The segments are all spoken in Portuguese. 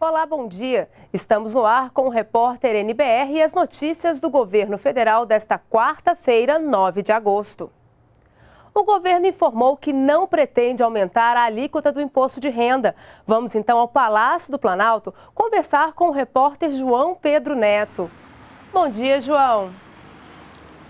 Olá, bom dia. Estamos no ar com o repórter NBR e as notícias do governo federal desta quarta-feira, 9 de agosto o governo informou que não pretende aumentar a alíquota do imposto de renda. Vamos então ao Palácio do Planalto conversar com o repórter João Pedro Neto. Bom dia, João.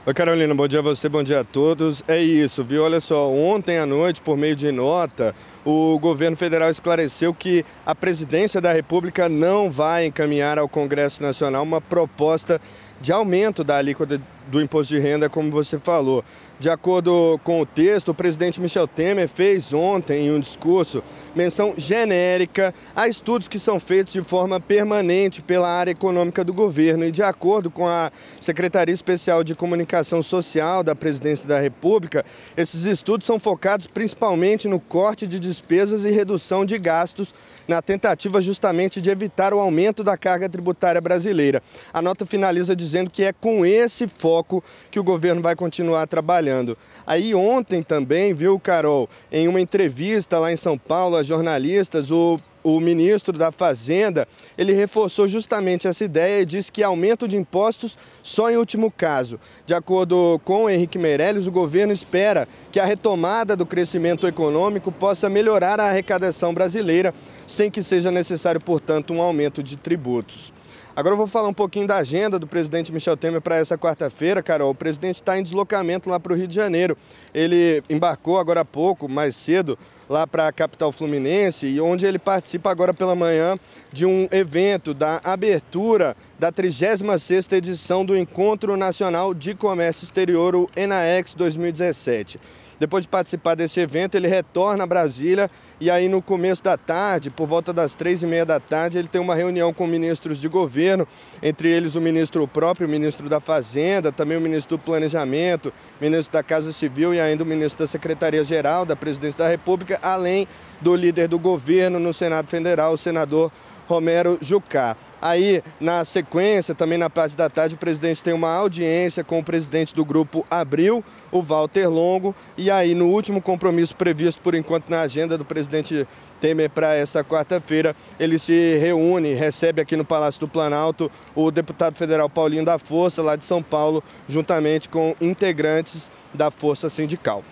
Oi, Carolina, bom dia a você, bom dia a todos. É isso, viu? Olha só, ontem à noite, por meio de nota, o governo federal esclareceu que a presidência da República não vai encaminhar ao Congresso Nacional uma proposta de aumento da alíquota do imposto de renda, como você falou. De acordo com o texto, o presidente Michel Temer fez ontem, em um discurso, menção genérica a estudos que são feitos de forma permanente pela área econômica do governo. E, de acordo com a Secretaria Especial de Comunicação Social da Presidência da República, esses estudos são focados principalmente no corte de despesas e redução de gastos, na tentativa justamente de evitar o aumento da carga tributária brasileira. A nota finaliza dizendo que é com esse foco foco que o governo vai continuar trabalhando. Aí ontem também, viu, Carol, em uma entrevista lá em São Paulo a jornalistas, o o ministro da Fazenda, ele reforçou justamente essa ideia e disse que aumento de impostos só em último caso. De acordo com Henrique Meirelles, o governo espera que a retomada do crescimento econômico possa melhorar a arrecadação brasileira, sem que seja necessário, portanto, um aumento de tributos. Agora eu vou falar um pouquinho da agenda do presidente Michel Temer para essa quarta-feira, Carol. O presidente está em deslocamento lá para o Rio de Janeiro. Ele embarcou agora há pouco, mais cedo, lá para a capital fluminense e onde ele participa agora pela manhã de um evento da abertura da 36ª edição do Encontro Nacional de Comércio Exterior, o ENAEX 2017. Depois de participar desse evento, ele retorna a Brasília e aí no começo da tarde, por volta das três e meia da tarde, ele tem uma reunião com ministros de governo, entre eles o ministro próprio, o ministro da Fazenda, também o ministro do Planejamento, ministro da Casa Civil e ainda o ministro da Secretaria-Geral da Presidência da República, além do líder do governo no Senado Federal, o senador Romero Jucá. Aí, na sequência, também na parte da tarde, o presidente tem uma audiência com o presidente do grupo Abril, o Walter Longo. E aí, no último compromisso previsto por enquanto na agenda do presidente Temer para esta quarta-feira, ele se reúne, recebe aqui no Palácio do Planalto o deputado federal Paulinho da Força, lá de São Paulo, juntamente com integrantes da Força Sindical.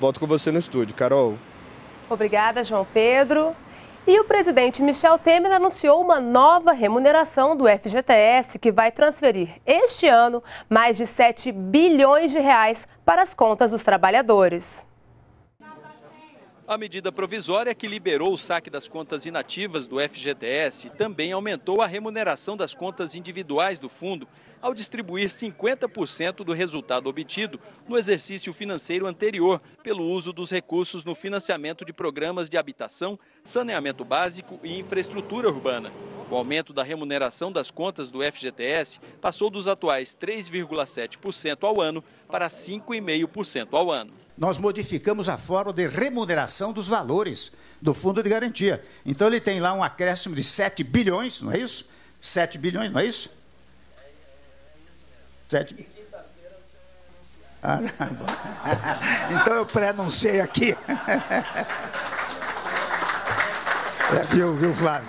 Volto com você no estúdio, Carol. Obrigada, João Pedro. E o presidente Michel Temer anunciou uma nova remuneração do FGTS que vai transferir este ano mais de 7 bilhões de reais para as contas dos trabalhadores. A medida provisória que liberou o saque das contas inativas do FGTS também aumentou a remuneração das contas individuais do fundo ao distribuir 50% do resultado obtido no exercício financeiro anterior pelo uso dos recursos no financiamento de programas de habitação, saneamento básico e infraestrutura urbana. O aumento da remuneração das contas do FGTS passou dos atuais 3,7% ao ano para 5,5% ao ano. Nós modificamos a forma de remuneração dos valores do Fundo de Garantia. Então ele tem lá um acréscimo de 7 bilhões, não é isso? 7 bilhões, não é isso? 7 bilhões. Ah, então eu pré-anunciei aqui. É, viu, viu, Flávio?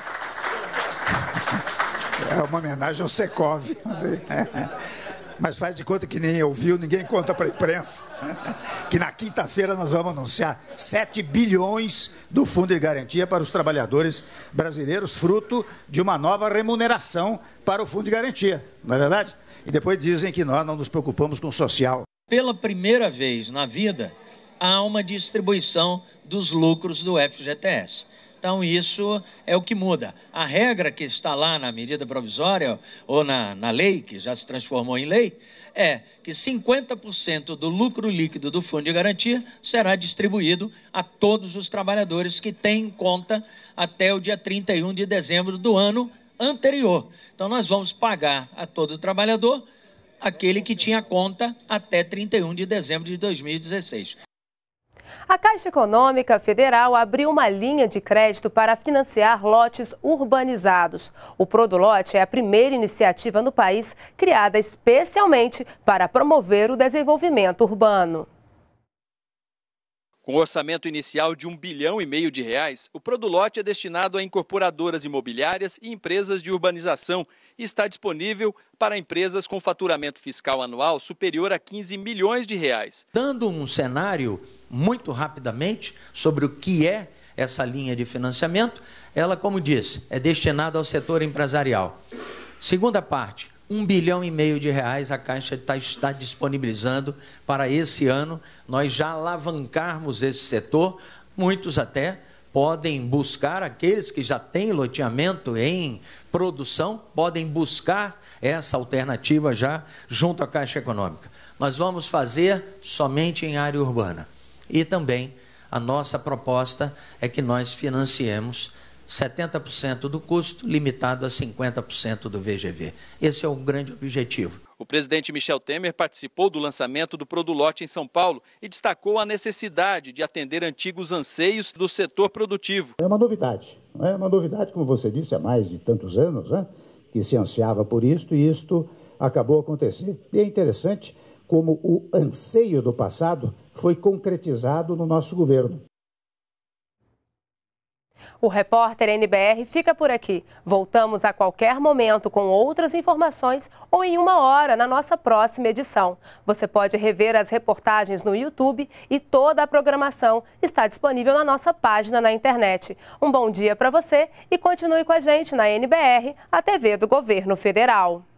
É uma homenagem ao Secov. Mas faz de conta que nem ouviu, ninguém conta para a imprensa. Que na quinta-feira nós vamos anunciar 7 bilhões do Fundo de Garantia para os trabalhadores brasileiros, fruto de uma nova remuneração para o Fundo de Garantia, não é verdade? E depois dizem que nós não nos preocupamos com o social. Pela primeira vez na vida, há uma distribuição dos lucros do FGTS. Então, isso é o que muda. A regra que está lá na medida provisória, ou na, na lei, que já se transformou em lei, é que 50% do lucro líquido do fundo de garantia será distribuído a todos os trabalhadores que têm conta até o dia 31 de dezembro do ano anterior. Então, nós vamos pagar a todo trabalhador aquele que tinha conta até 31 de dezembro de 2016. A Caixa Econômica Federal abriu uma linha de crédito para financiar lotes urbanizados. O ProdoLote é a primeira iniciativa no país criada especialmente para promover o desenvolvimento urbano. Com orçamento inicial de um bilhão e meio de reais, o Produlote é destinado a incorporadoras imobiliárias e empresas de urbanização e está disponível para empresas com faturamento fiscal anual superior a 15 milhões de reais. Dando um cenário muito rapidamente sobre o que é essa linha de financiamento, ela, como disse, é destinada ao setor empresarial. Segunda parte, um bilhão e meio de reais a Caixa tá, está, disponibilizando para esse ano nós já alavancarmos esse setor. Muitos até podem buscar, aqueles que já têm loteamento em produção, podem buscar essa alternativa já junto à Caixa Econômica. Nós vamos fazer somente em área urbana. E também a nossa proposta é que nós financiemos 70% do custo, limitado a 50% do VGV. Esse é o grande objetivo. O presidente Michel Temer participou do lançamento do Produlote em São Paulo e destacou a necessidade de atender antigos anseios do setor produtivo. É uma novidade, é? é uma novidade, como você disse, há mais de tantos anos, né? que se ansiava por isto e isto acabou acontecendo. E é interessante como o anseio do passado foi concretizado no nosso governo. O repórter NBR fica por aqui. Voltamos a qualquer momento com outras informações ou em uma hora na nossa próxima edição. Você pode rever as reportagens no YouTube e toda a programação está disponível na nossa página na internet. Um bom dia para você e continue com a gente na NBR, a TV do Governo Federal.